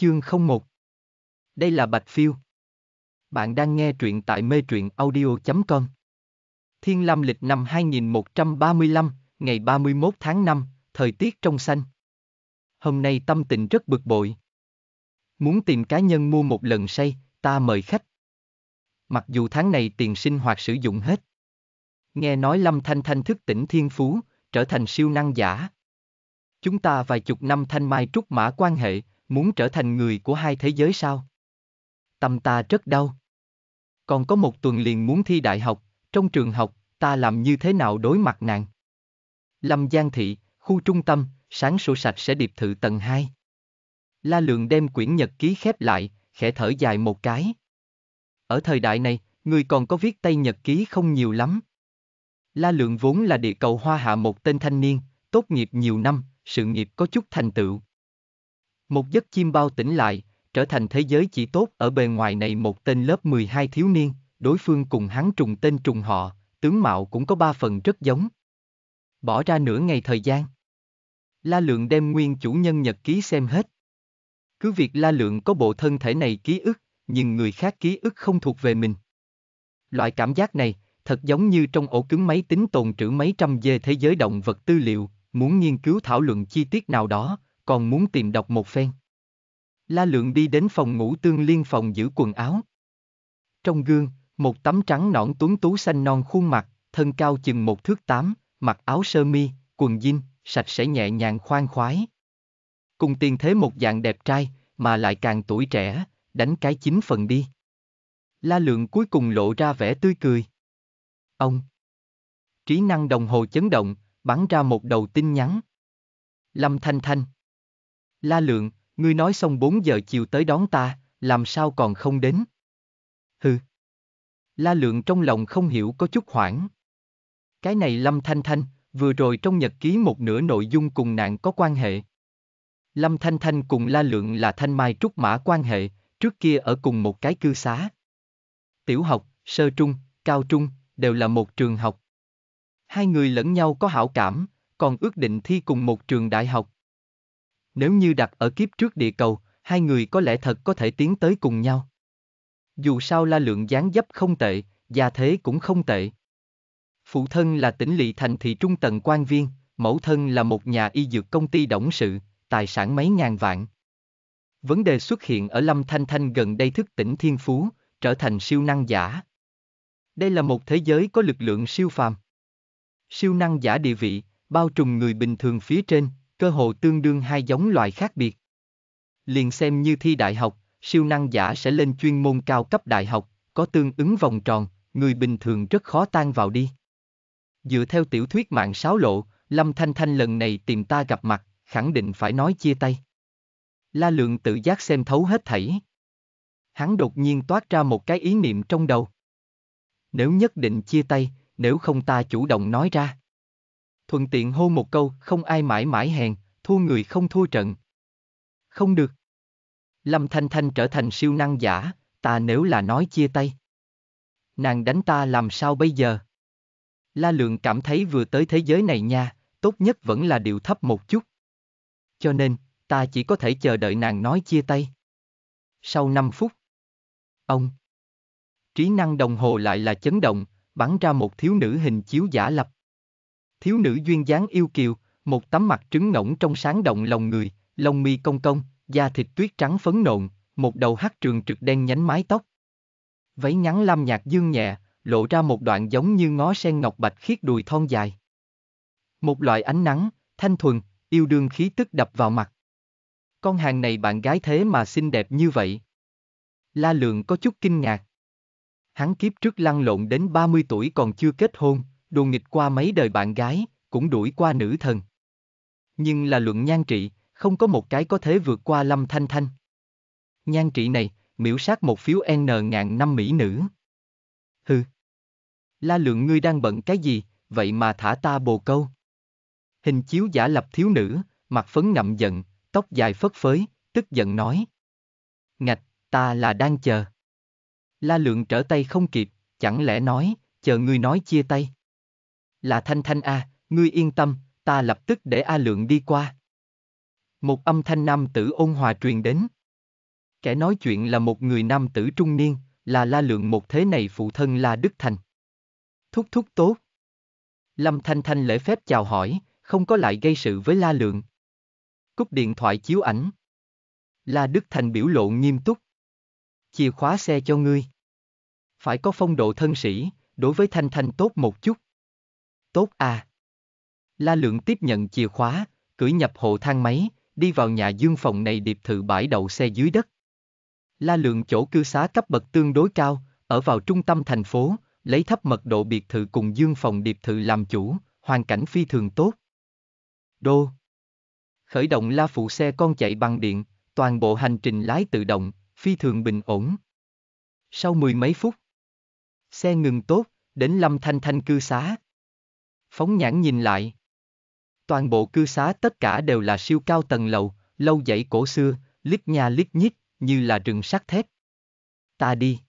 Chương 01 Đây là Bạch Phiêu Bạn đang nghe truyện tại mê truyện audio.com Thiên Lam lịch năm 2135, ngày 31 tháng 5, thời tiết trong xanh. Hôm nay tâm tình rất bực bội. Muốn tìm cá nhân mua một lần say, ta mời khách. Mặc dù tháng này tiền sinh hoạt sử dụng hết. Nghe nói Lâm Thanh Thanh thức tỉnh thiên phú, trở thành siêu năng giả. Chúng ta vài chục năm thanh mai trúc mã quan hệ, muốn trở thành người của hai thế giới sao? Tâm ta rất đau. Còn có một tuần liền muốn thi đại học, trong trường học, ta làm như thế nào đối mặt nạn? Lâm Giang Thị, khu trung tâm, sáng sổ sạch sẽ điệp thự tầng 2. La Lượng đem quyển nhật ký khép lại, khẽ thở dài một cái. Ở thời đại này, người còn có viết tay nhật ký không nhiều lắm. La Lượng vốn là địa cầu hoa hạ một tên thanh niên, tốt nghiệp nhiều năm, sự nghiệp có chút thành tựu, một giấc chim bao tỉnh lại, trở thành thế giới chỉ tốt ở bề ngoài này một tên lớp 12 thiếu niên, đối phương cùng hắn trùng tên trùng họ, tướng mạo cũng có ba phần rất giống. Bỏ ra nửa ngày thời gian. La Lượng đem nguyên chủ nhân nhật ký xem hết. Cứ việc La Lượng có bộ thân thể này ký ức, nhưng người khác ký ức không thuộc về mình. Loại cảm giác này, thật giống như trong ổ cứng máy tính tồn trữ mấy trăm dê thế giới động vật tư liệu, muốn nghiên cứu thảo luận chi tiết nào đó, còn muốn tìm đọc một phen. La Lượng đi đến phòng ngủ tương liên phòng giữ quần áo. Trong gương, một tấm trắng nõn tuấn tú xanh non khuôn mặt, thân cao chừng một thước tám, mặc áo sơ mi, quần jean, sạch sẽ nhẹ nhàng khoan khoái. Cùng tiền thế một dạng đẹp trai, mà lại càng tuổi trẻ, đánh cái chính phần đi. La Lượng cuối cùng lộ ra vẻ tươi cười. Ông. Trí năng đồng hồ chấn động, bắn ra một đầu tin nhắn. Lâm Thanh Thanh. La Lượng, ngươi nói xong 4 giờ chiều tới đón ta, làm sao còn không đến? Hừ. La Lượng trong lòng không hiểu có chút hoảng. Cái này Lâm Thanh Thanh, vừa rồi trong nhật ký một nửa nội dung cùng nạn có quan hệ. Lâm Thanh Thanh cùng La Lượng là thanh mai trúc mã quan hệ, trước kia ở cùng một cái cư xá. Tiểu học, sơ trung, cao trung, đều là một trường học. Hai người lẫn nhau có hảo cảm, còn ước định thi cùng một trường đại học nếu như đặt ở kiếp trước địa cầu, hai người có lẽ thật có thể tiến tới cùng nhau. Dù sao la lượng dáng dấp không tệ, gia thế cũng không tệ. Phụ thân là tỉnh lỵ thành thị trung tần quan viên, mẫu thân là một nhà y dược công ty động sự, tài sản mấy ngàn vạn. Vấn đề xuất hiện ở Lâm Thanh Thanh gần đây thức tỉnh thiên phú, trở thành siêu năng giả. Đây là một thế giới có lực lượng siêu phàm. Siêu năng giả địa vị, bao trùm người bình thường phía trên, cơ hồ tương đương hai giống loài khác biệt. Liền xem như thi đại học, siêu năng giả sẽ lên chuyên môn cao cấp đại học, có tương ứng vòng tròn, người bình thường rất khó tan vào đi. Dựa theo tiểu thuyết mạng sáo lộ, Lâm Thanh Thanh lần này tìm ta gặp mặt, khẳng định phải nói chia tay. La lượng tự giác xem thấu hết thảy. Hắn đột nhiên toát ra một cái ý niệm trong đầu. Nếu nhất định chia tay, nếu không ta chủ động nói ra thuận tiện hô một câu, không ai mãi mãi hèn, thua người không thua trận. Không được. Lâm Thanh Thanh trở thành siêu năng giả, ta nếu là nói chia tay. Nàng đánh ta làm sao bây giờ? La Lượng cảm thấy vừa tới thế giới này nha, tốt nhất vẫn là điều thấp một chút. Cho nên, ta chỉ có thể chờ đợi nàng nói chia tay. Sau 5 phút, ông trí năng đồng hồ lại là chấn động, bắn ra một thiếu nữ hình chiếu giả lập thiếu nữ duyên dáng yêu kiều, một tấm mặt trứng ngỗng trong sáng động lòng người, lông mi cong cong, da thịt tuyết trắng phấn nộn, một đầu hắc trường trực đen nhánh mái tóc. Váy ngắn lam nhạt dương nhẹ, lộ ra một đoạn giống như ngó sen ngọc bạch khiết đùi thon dài. Một loại ánh nắng, thanh thuần, yêu đương khí tức đập vào mặt. Con hàng này bạn gái thế mà xinh đẹp như vậy. La Lượng có chút kinh ngạc. Hắn kiếp trước lăn lộn đến 30 tuổi còn chưa kết hôn, đồ nghịch qua mấy đời bạn gái, cũng đuổi qua nữ thần. Nhưng là luận nhan trị, không có một cái có thể vượt qua Lâm Thanh Thanh. Nhan trị này, miễu sát một phiếu N ngàn năm mỹ nữ. Hừ. La lượng ngươi đang bận cái gì, vậy mà thả ta bồ câu. Hình chiếu giả lập thiếu nữ, mặt phấn ngậm giận, tóc dài phất phới, tức giận nói. Ngạch, ta là đang chờ. La lượng trở tay không kịp, chẳng lẽ nói, chờ ngươi nói chia tay là Thanh Thanh A, ngươi yên tâm, ta lập tức để A Lượng đi qua. Một âm thanh nam tử ôn hòa truyền đến. Kẻ nói chuyện là một người nam tử trung niên, là La Lượng một thế này phụ thân là Đức Thành. Thúc thúc tốt. Lâm Thanh Thanh lễ phép chào hỏi, không có lại gây sự với La Lượng. Cúp điện thoại chiếu ảnh. La Đức Thành biểu lộ nghiêm túc. Chìa khóa xe cho ngươi. Phải có phong độ thân sĩ, đối với Thanh Thanh tốt một chút tốt à. La Lượng tiếp nhận chìa khóa, cưỡi nhập hộ thang máy, đi vào nhà dương phòng này điệp thự bãi đậu xe dưới đất. La Lượng chỗ cư xá cấp bậc tương đối cao, ở vào trung tâm thành phố, lấy thấp mật độ biệt thự cùng dương phòng điệp thự làm chủ, hoàn cảnh phi thường tốt. Đô Khởi động la phụ xe con chạy bằng điện, toàn bộ hành trình lái tự động, phi thường bình ổn. Sau mười mấy phút, xe ngừng tốt, đến Lâm Thanh Thanh cư xá, Phóng nhãn nhìn lại. Toàn bộ cư xá tất cả đều là siêu cao tầng lầu, lâu dãy cổ xưa, lít nhà lít nhít, như là rừng sắt thép. Ta đi.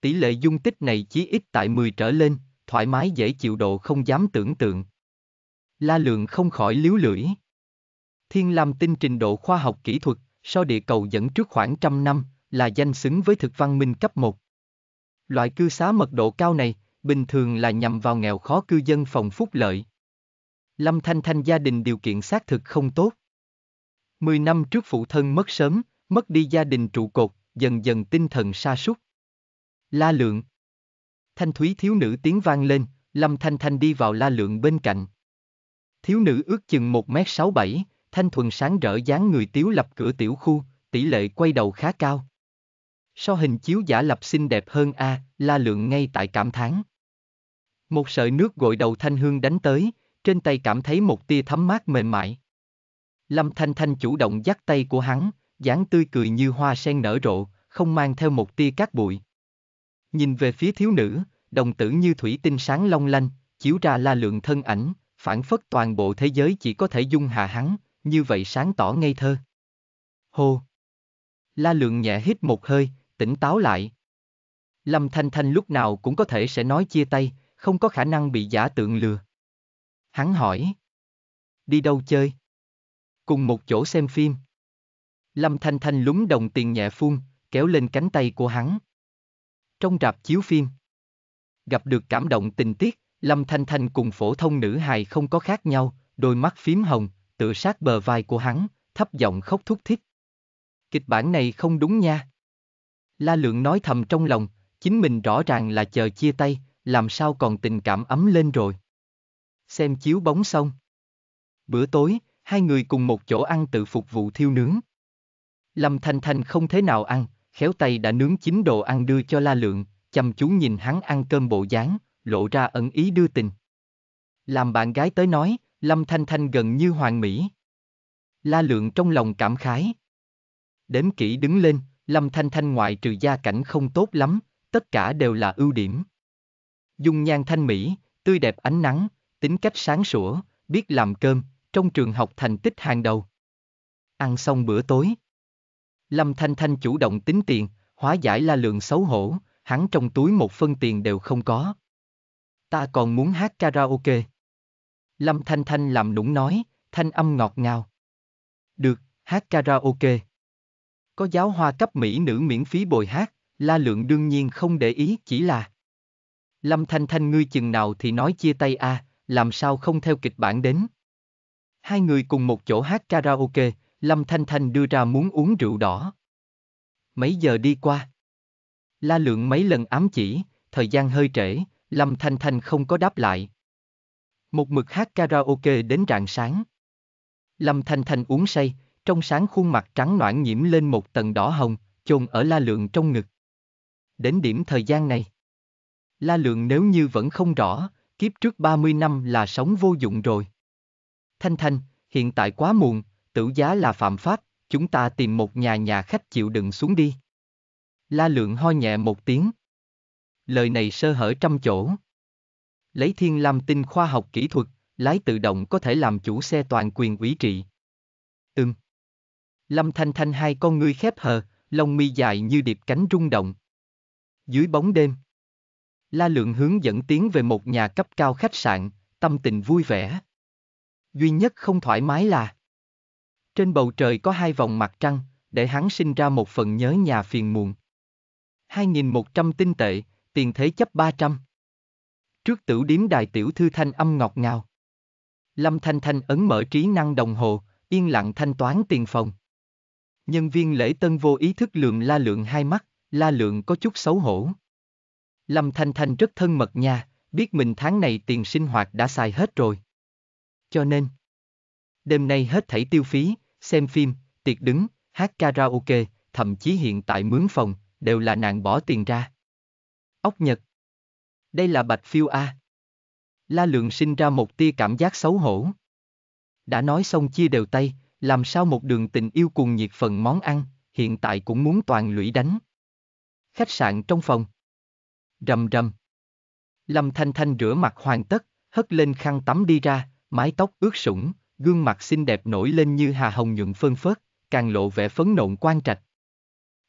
Tỷ lệ dung tích này chỉ ít tại 10 trở lên, thoải mái dễ chịu độ không dám tưởng tượng. La lượng không khỏi liếu lưỡi. Thiên Lam tinh trình độ khoa học kỹ thuật, so địa cầu dẫn trước khoảng trăm năm, là danh xứng với thực văn minh cấp 1. Loại cư xá mật độ cao này, bình thường là nhằm vào nghèo khó cư dân phòng phúc lợi. Lâm Thanh Thanh gia đình điều kiện xác thực không tốt. Mười năm trước phụ thân mất sớm, mất đi gia đình trụ cột, dần dần tinh thần sa sút. La Lượng Thanh thúy thiếu nữ tiếng vang lên, Lâm Thanh Thanh đi vào La Lượng bên cạnh. Thiếu nữ ước chừng 1m67, thanh thuần sáng rỡ dáng người tiếu lập cửa tiểu khu, tỷ lệ quay đầu khá cao. So hình chiếu giả lập xinh đẹp hơn a, à, la lượng ngay tại cảm thán. Một sợi nước gội đầu thanh hương đánh tới, trên tay cảm thấy một tia thấm mát mềm mại. Lâm Thanh Thanh chủ động dắt tay của hắn, dáng tươi cười như hoa sen nở rộ, không mang theo một tia cát bụi. Nhìn về phía thiếu nữ, đồng tử như thủy tinh sáng long lanh, chiếu ra la lượng thân ảnh, phản phất toàn bộ thế giới chỉ có thể dung hạ hắn, như vậy sáng tỏ ngây thơ. Hô! La lượng nhẹ hít một hơi, tỉnh táo lại. Lâm Thanh Thanh lúc nào cũng có thể sẽ nói chia tay, không có khả năng bị giả tượng lừa. Hắn hỏi. Đi đâu chơi? Cùng một chỗ xem phim. Lâm Thanh Thanh lúng đồng tiền nhẹ phun, kéo lên cánh tay của hắn. Trong rạp chiếu phim. Gặp được cảm động tình tiết, Lâm Thanh Thanh cùng phổ thông nữ hài không có khác nhau, đôi mắt phím hồng, tựa sát bờ vai của hắn, thấp giọng khóc thúc thích. Kịch bản này không đúng nha. La Lượng nói thầm trong lòng, chính mình rõ ràng là chờ chia tay, làm sao còn tình cảm ấm lên rồi. Xem chiếu bóng xong. Bữa tối, hai người cùng một chỗ ăn tự phục vụ thiêu nướng. Lâm Thanh Thanh không thế nào ăn, khéo tay đã nướng chín đồ ăn đưa cho La Lượng, chăm chú nhìn hắn ăn cơm bộ dáng, lộ ra ẩn ý đưa tình. Làm bạn gái tới nói, Lâm Thanh Thanh gần như hoàng mỹ. La Lượng trong lòng cảm khái. Đếm kỹ đứng lên, Lâm Thanh Thanh ngoại trừ gia cảnh không tốt lắm, tất cả đều là ưu điểm. Dung nhan thanh mỹ, tươi đẹp ánh nắng, tính cách sáng sủa, biết làm cơm, trong trường học thành tích hàng đầu. Ăn xong bữa tối. Lâm Thanh Thanh chủ động tính tiền, hóa giải la lượng xấu hổ, hắn trong túi một phân tiền đều không có. Ta còn muốn hát karaoke. Lâm Thanh Thanh làm nũng nói, thanh âm ngọt ngào. Được, hát karaoke có giáo hoa cấp mỹ nữ miễn phí bồi hát, La Lượng đương nhiên không để ý, chỉ là Lâm Thanh Thanh ngươi chừng nào thì nói chia tay a, à, làm sao không theo kịch bản đến. Hai người cùng một chỗ hát karaoke, Lâm Thanh Thanh đưa ra muốn uống rượu đỏ. Mấy giờ đi qua? La Lượng mấy lần ám chỉ, thời gian hơi trễ, Lâm Thanh Thanh không có đáp lại. Một mực hát karaoke đến rạng sáng. Lâm Thanh Thanh uống say, trong sáng khuôn mặt trắng noãn nhiễm lên một tầng đỏ hồng, chôn ở la lượng trong ngực. Đến điểm thời gian này, la lượng nếu như vẫn không rõ, kiếp trước 30 năm là sống vô dụng rồi. Thanh Thanh, hiện tại quá muộn, tử giá là phạm pháp, chúng ta tìm một nhà nhà khách chịu đựng xuống đi. La lượng ho nhẹ một tiếng. Lời này sơ hở trăm chỗ. Lấy thiên lam tinh khoa học kỹ thuật, lái tự động có thể làm chủ xe toàn quyền ủy trị. Ừm. Lâm Thanh Thanh hai con ngươi khép hờ, lông mi dài như điệp cánh rung động. Dưới bóng đêm, La Lượng hướng dẫn tiến về một nhà cấp cao khách sạn, tâm tình vui vẻ. Duy nhất không thoải mái là Trên bầu trời có hai vòng mặt trăng, để hắn sinh ra một phần nhớ nhà phiền muộn. 2.100 tinh tệ, tiền thế chấp 300. Trước tử điếm đài tiểu thư thanh âm ngọt ngào. Lâm Thanh Thanh ấn mở trí năng đồng hồ, yên lặng thanh toán tiền phòng. Nhân viên lễ tân vô ý thức lượm la lượng hai mắt, la lượng có chút xấu hổ. Lâm Thanh Thanh rất thân mật nha, biết mình tháng này tiền sinh hoạt đã xài hết rồi. Cho nên, đêm nay hết thảy tiêu phí, xem phim, tiệc đứng, hát karaoke, thậm chí hiện tại mướn phòng, đều là nàng bỏ tiền ra. Ốc Nhật Đây là Bạch Phiêu A. La Lượng sinh ra một tia cảm giác xấu hổ. Đã nói xong chia đều tay, làm sao một đường tình yêu cuồng nhiệt phần món ăn, hiện tại cũng muốn toàn lũy đánh. Khách sạn trong phòng. Rầm rầm. Lâm Thanh Thanh rửa mặt hoàn tất, hất lên khăn tắm đi ra, mái tóc ướt sũng, gương mặt xinh đẹp nổi lên như hà hồng nhuận phơn phớt, càng lộ vẻ phấn nộn quan trạch.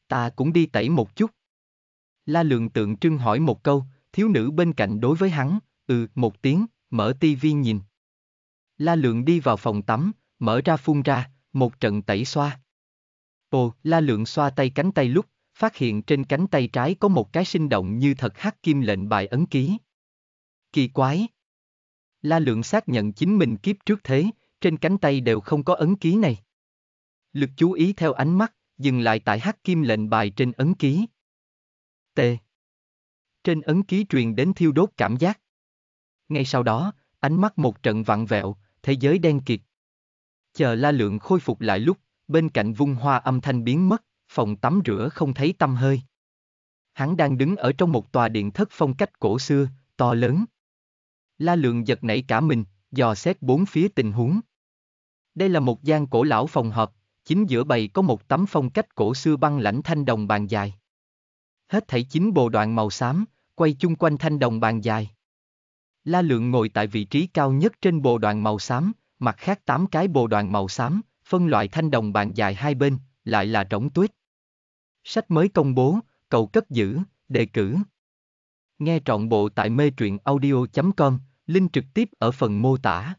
Ta cũng đi tẩy một chút. La lượng tượng trưng hỏi một câu, thiếu nữ bên cạnh đối với hắn, ừ, một tiếng, mở tivi nhìn. La lượng đi vào phòng tắm, mở ra phun ra, một trận tẩy xoa. Ồ, la lượng xoa tay cánh tay lúc, phát hiện trên cánh tay trái có một cái sinh động như thật hắc kim lệnh bài ấn ký. Kỳ quái! La lượng xác nhận chính mình kiếp trước thế, trên cánh tay đều không có ấn ký này. Lực chú ý theo ánh mắt, dừng lại tại hắc kim lệnh bài trên ấn ký. T. Trên ấn ký truyền đến thiêu đốt cảm giác. Ngay sau đó, ánh mắt một trận vặn vẹo, thế giới đen kịt, Chờ la lượng khôi phục lại lúc, bên cạnh vung hoa âm thanh biến mất, phòng tắm rửa không thấy tâm hơi. Hắn đang đứng ở trong một tòa điện thất phong cách cổ xưa, to lớn. La lượng giật nảy cả mình, dò xét bốn phía tình huống. Đây là một gian cổ lão phòng họp, chính giữa bày có một tấm phong cách cổ xưa băng lãnh thanh đồng bàn dài. Hết thảy chín bộ đoạn màu xám, quay chung quanh thanh đồng bàn dài. La Lượng ngồi tại vị trí cao nhất trên bộ đoạn màu xám, mặt khác tám cái bồ đoàn màu xám, phân loại thanh đồng bàn dài hai bên, lại là rỗng tuyết. Sách mới công bố, cầu cất giữ, đề cử. Nghe trọn bộ tại mê truyện audio.com, link trực tiếp ở phần mô tả.